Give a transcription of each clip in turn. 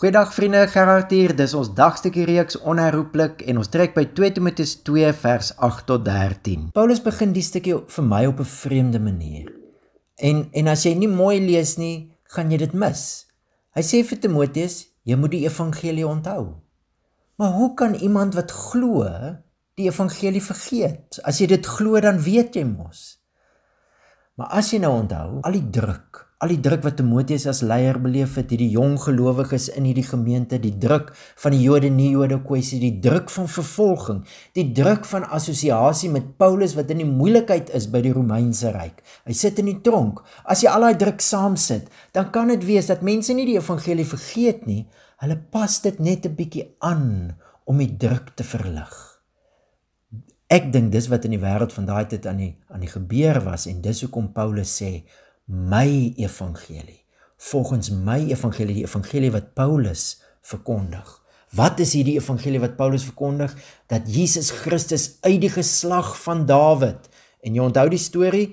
Goeiedag vriende, Gerard hier. Dis ons dagstukkie reeks onherroepelik en ons trek by 2 Timoteus 2 vers 8 tot 13. Paulus begin die stukkie vir my op 'n vreemde manier. En en as jy nie mooi lees nie, gaan jy dit mis. Hy sê vir Timoteus, jy moet die evangelie onthou. Maar hoe kan iemand wat glo die evangelie vergeet? As jy dit glo, dan weet jy mos. Maar as jy nou onthou, al die druk al die druk wat Timoteus as leier beleef het, hierdie jong gelowiges in hierdie gemeente, die druk van die Jode nie Jode kwessie, die druk van vervolging, die druk van assosiasie met Paulus wat in die moeilikheid is by die Romeinse ryk. Hy sit in die tronk. As jy al daai druk saamsit, dan kan dit wees dat mense nie die evangelie vergeet nie. Hulle pas dit net 'n bietjie aan om die druk te verlig. Ek dink dis wat in die wêreld van daai tyd aan die aan die gebeur was en dis hoekom Paulus sê my evangelie. Volgens my evangelie, die evangelie wat Paulus verkondig. Wat is hierdie evangelie wat Paulus verkondig? Dat Jesus Christus uit die geslag van Dawid. En jy onthou die storie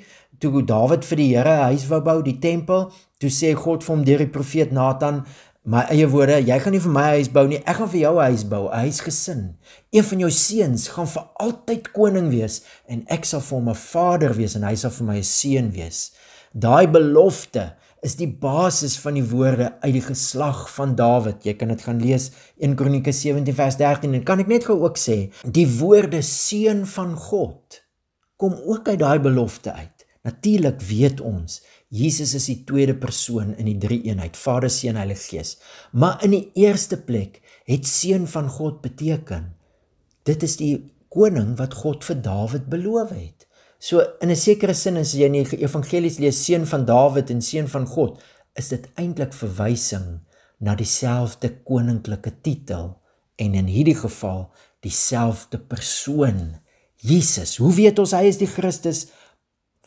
toe Dawid vir die Here 'n huis wou bou, die tempel, toe sê God vir hom deur die profeet Nathan My eie woorde, jy gaan nie vir my huis bou nie, ek gaan vir jou 'n huis bou, 'n huisgesin. Een van jou seuns gaan vir altyd koning wees en ek sal vir hom 'n vader wees en hy sal vir my 'n seun wees. Daai belofte is die basis van die woorde uit die geslag van Dawid. Jy kan dit gaan lees 1 Kronieke 17 vers 13 en kan ek net gou ook sê, die woorde seun van God kom ook uit daai belofte uit. Natuurlik weet ons Jesus is die tweede persoon in die drie eenheid, Vader, Seun, Heilige Gees. Maar in die eerste plek het seun van God beteken dit is die koning wat God vir Dawid beloof het. So in 'n sekere sin as jy nie die evangelies lees seun van Dawid en seun van God, is dit eintlik verwysing na dieselfde koninklike titel en in hierdie geval dieselfde persoon, Jesus. Hoe weet ons hy is die Christus?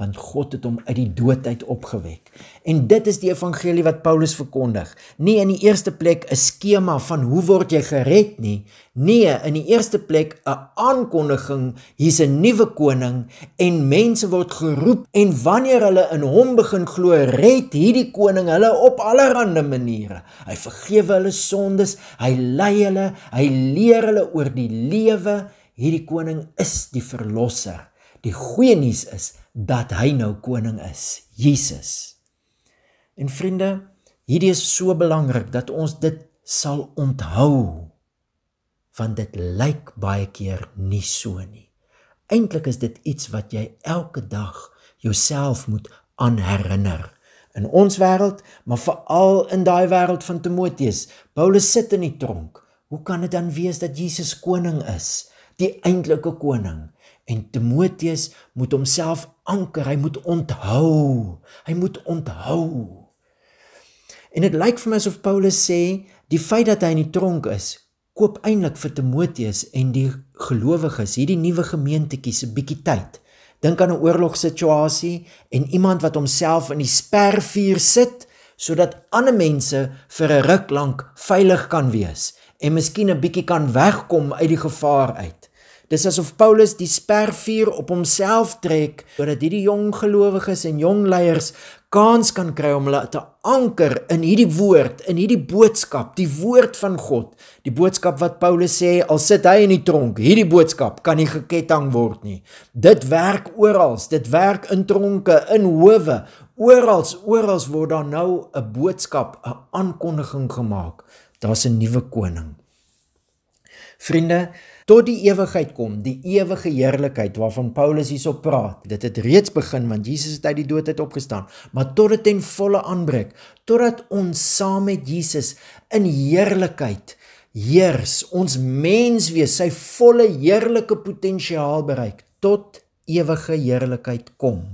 want God het hom uit die dood uit opgewek. En dit is die evangelie wat Paulus verkondig. Nie in die eerste plek 'n skema van hoe word jy gered nie. Nee, in die eerste plek 'n aankondiging, hier's 'n nuwe koning en mense word geroep en wanneer hulle in hom begin glo, red hierdie koning hulle op allerlei maniere. Hy vergewe hulle sondes, hy lei hulle, hy leer hulle oor die lewe. Hierdie koning is die verlosser. Die goeie nuus is dat hy nou koning is, Jesus. En vriende, hierdie is so belangrik dat ons dit sal onthou want dit lyk baie keer nie so nie. Eintlik is dit iets wat jy elke dag jouself moet aanherinner. In ons wêreld, maar veral in daai wêreld van Timoteus, Paulus sit in die tronk. Hoe kan dit dan wees dat Jesus koning is, die eintlike koning? En Timoteus moet homself anker, hy moet onthou. Hy moet onthou. En dit lyk vir my asof Paulus sê die feit dat hy in die tronk is, koop eintlik vir Timoteus en die gelowiges hierdie nuwe gemeentetjie se bietjie tyd. Dink aan 'n oorlogsituasie en iemand wat homself in die spervuur sit sodat ander mense vir 'n ruk lank veilig kan wees en miskien 'n bietjie kan wegkom uit die gevaar uit. Dis asof Paulus die spervuur op homself trek sodat hierdie jong gelowiges en jong leiers kans kan kry om hulle te anker in hierdie woord, in hierdie boodskap, die woord van God. Die boodskap wat Paulus sê, al sit hy in die tronk, hierdie boodskap kan nie geketting word nie. Dit werk oral, dit werk in tronke, in howe, oral, oral word daar nou 'n boodskap, 'n aankondiging gemaak. Daar's 'n nuwe koning. Vriende, tot die ewigheid kom, die ewige heerlikheid waarvan Paulus hierop praat. Dit het reeds begin want Jesus het uit die dood uit opgestaan, maar tot dit ten volle aanbreek, totdat ons saam met Jesus in heerlikheid heers, ons menswees sy volle heerlike potensiaal bereik tot ewige heerlikheid kom.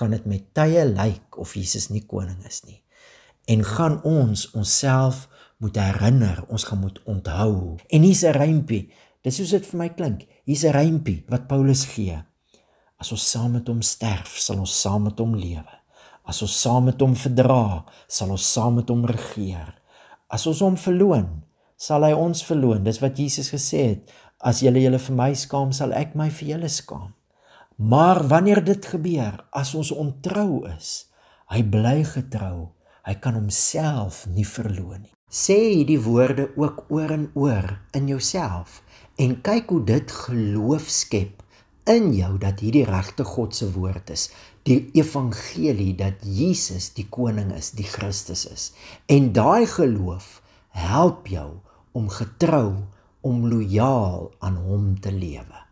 Gaan dit met tye lyk like of Jesus nie koning is nie. En gaan ons onsself moet herinner, ons gaan moet onthou. En hier's 'n rympie. Dis hoe dit vir my klink. Hier's 'n rympie wat Paulus gee. As ons saam met hom sterf, sal ons saam met hom lewe. As ons saam met hom verdra, sal ons saam met hom regeer. As ons hom verloon, sal hy ons verloon. Dis wat Jesus gesê het: As julle julle vir my skaam, sal ek my vir julle skaam. Maar wanneer dit gebeur, as ons ontrou is, hy bly getrou. Hy kan homself nie verloon nie sê hierdie woorde ook oor en oor in jouself en kyk hoe dit geloof skep in jou dat hierdie regte God se woord is die evangelie dat Jesus die koning is die Christus is en daai geloof help jou om getrou om lojaal aan hom te lewe